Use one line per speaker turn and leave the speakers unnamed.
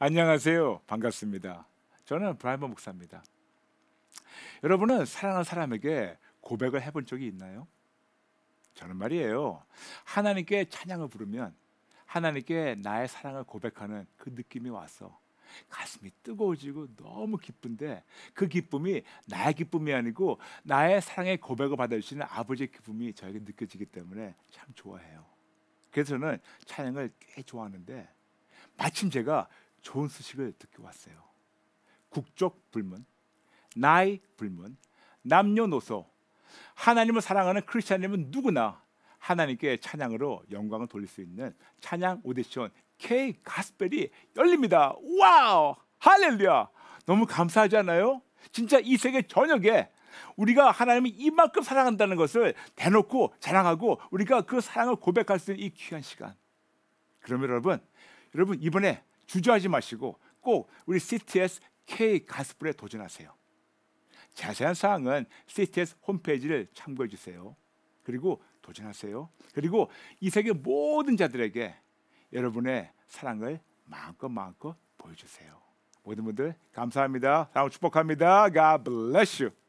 안녕하세요. 반갑습니다. 저는 브라이머 목사입니다. 여러분은 사랑하는 사람에게 고백을 해본 적이 있나요? 저는 말이에요. 하나님께 찬양을 부르면 하나님께 나의 사랑을 고백하는 그 느낌이 와서 가슴이 뜨거워지고 너무 기쁜데 그 기쁨이 나의 기쁨이 아니고 나의 사랑의 고백을 받아주시는 아버지의 기쁨이 저에게 느껴지기 때문에 참 좋아해요. 그래서 저는 찬양을 꽤 좋아하는데 마침 제가 좋은 소식을 듣고 왔어요. 국적 불문, 나이 불문, 남녀노소 하나님을 사랑하는 크리스천이면 누구나 하나님께 찬양으로 영광을 돌릴 수 있는 찬양 오디션 K 가스펠이 열립니다. 와우! 할렐루야! 너무 감사하지 않아요? 진짜 이 세계 전역에 우리가 하나님을 이만큼 사랑한다는 것을 대놓고 자랑하고 우리가 그 사랑을 고백할 수 있는 이 귀한 시간. 그러 여러분, 여러분 이번에 주저하지 마시고 꼭 우리 CTS K 가스불에 도전하세요. 자세한 사항은 CTS 홈페이지를 참고해 주세요. 그리고 도전하세요. 그리고 이 세계 모든 자들에게 여러분의 사랑을 마음껏 마음껏 보여주세요. 모든 분들 감사합니다. 사랑 축복합니다. God bless you.